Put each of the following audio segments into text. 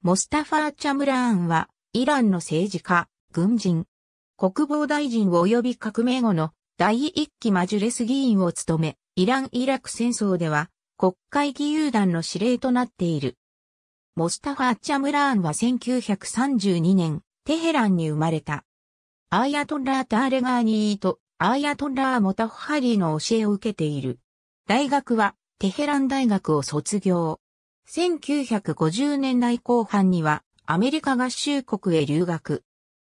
モスタファー・チャムラーンは、イランの政治家、軍人、国防大臣及び革命後の第一期マジュレス議員を務め、イラン・イラク戦争では、国会議員団の司令となっている。モスタファー・チャムラーンは1932年、テヘランに生まれた。アーヤトッラー・ターレガーニーとアーヤトッラー・モタフハリーの教えを受けている。大学はテヘラン大学を卒業。1950年代後半にはアメリカ合衆国へ留学。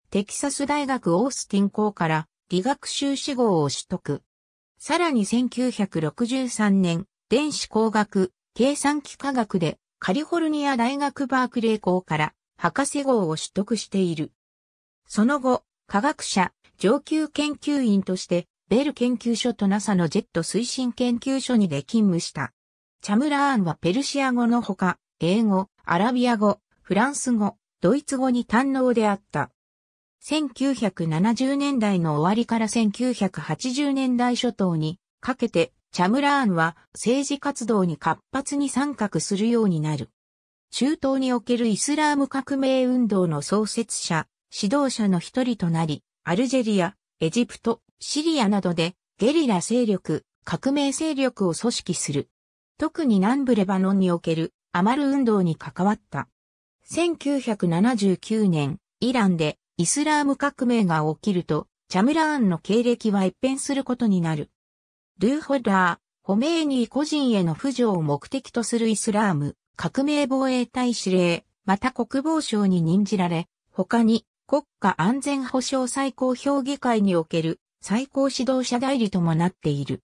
テキサス大学オースティン校から理学修士号を取得。さらに1963年、電子工学、計算機科学でカリフォルニア大学バークレー校から博士号を取得している。その後、科学者、上級研究員として、ベル研究所と NASA のジェット推進研究所にで勤務した。チャムラーンはペルシア語のほか、英語、アラビア語、フランス語、ドイツ語に堪能であった。1970年代の終わりから1980年代初頭にかけて、チャムラーンは政治活動に活発に参画するようになる。中東におけるイスラーム革命運動の創設者、指導者の一人となり、アルジェリア、エジプト、シリアなどでゲリラ勢力、革命勢力を組織する。特に南部レバノンにおけるアマル運動に関わった。1979年、イランでイスラーム革命が起きると、チャムラーンの経歴は一変することになる。ゥーホラー、ホメーニー個人への扶助を目的とするイスラーム、革命防衛隊司令、また国防省に任じられ、他に国家安全保障最高評議会における最高指導者代理ともなっている。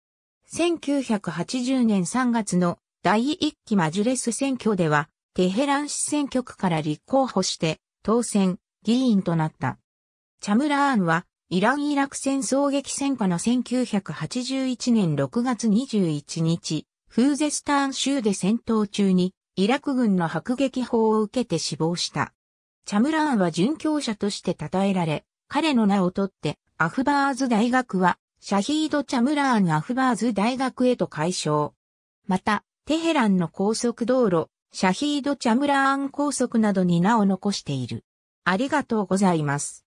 1980年3月の第1期マジュレス選挙では、テヘラン市選挙区から立候補して当選、議員となった。チャムラーンは、イラン・イラク戦争撃戦下の1981年6月21日、フーゼスターン州で戦闘中に、イラク軍の迫撃砲を受けて死亡した。チャムラーンは殉教者として称えられ、彼の名をとって、アフバーズ大学はシャヒード・チャムラーン・アフバーズ大学へと解消。また、テヘランの高速道路、シャヒード・チャムラーン高速などに名を残している。ありがとうございます。